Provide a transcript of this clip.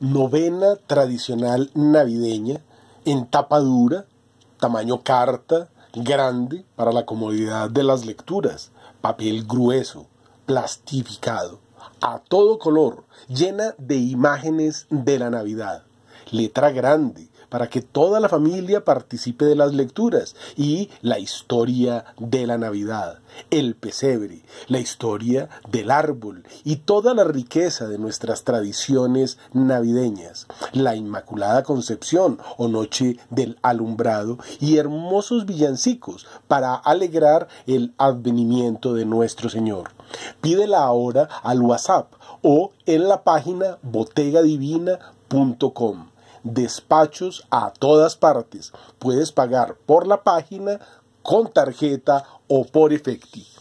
novena tradicional navideña en tapa dura, tamaño carta, grande para la comodidad de las lecturas, papel grueso, plastificado, a todo color, llena de imágenes de la Navidad, letra grande, para que toda la familia participe de las lecturas y la historia de la Navidad, el pesebre, la historia del árbol y toda la riqueza de nuestras tradiciones navideñas, la Inmaculada Concepción o Noche del Alumbrado y hermosos villancicos para alegrar el advenimiento de nuestro Señor. Pídela ahora al WhatsApp o en la página botegadivina.com despachos a todas partes. Puedes pagar por la página, con tarjeta o por efectivo.